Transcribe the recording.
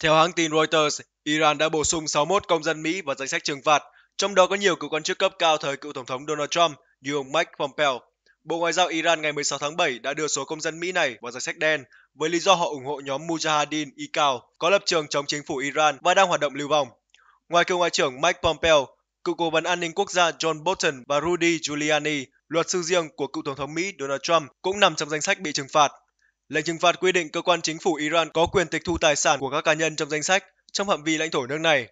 theo hãng tin reuters iran đã bổ sung 61 công dân mỹ vào danh sách trừng phạt trong đó có nhiều cựu quan chức cấp cao thời cựu tổng thống donald trump như ông mike pompeo Bộ Ngoại giao Iran ngày 16 tháng 7 đã đưa số công dân Mỹ này vào danh sách đen với lý do họ ủng hộ nhóm Mujahideen ICAO có lập trường chống chính phủ Iran và đang hoạt động lưu vong. Ngoài cựu Ngoại trưởng Mike Pompeo, cựu cố vấn an ninh quốc gia John Bolton và Rudy Giuliani, luật sư riêng của cựu Tổng thống Mỹ Donald Trump cũng nằm trong danh sách bị trừng phạt. Lệnh trừng phạt quy định cơ quan chính phủ Iran có quyền tịch thu tài sản của các cá nhân trong danh sách trong phạm vi lãnh thổ nước này.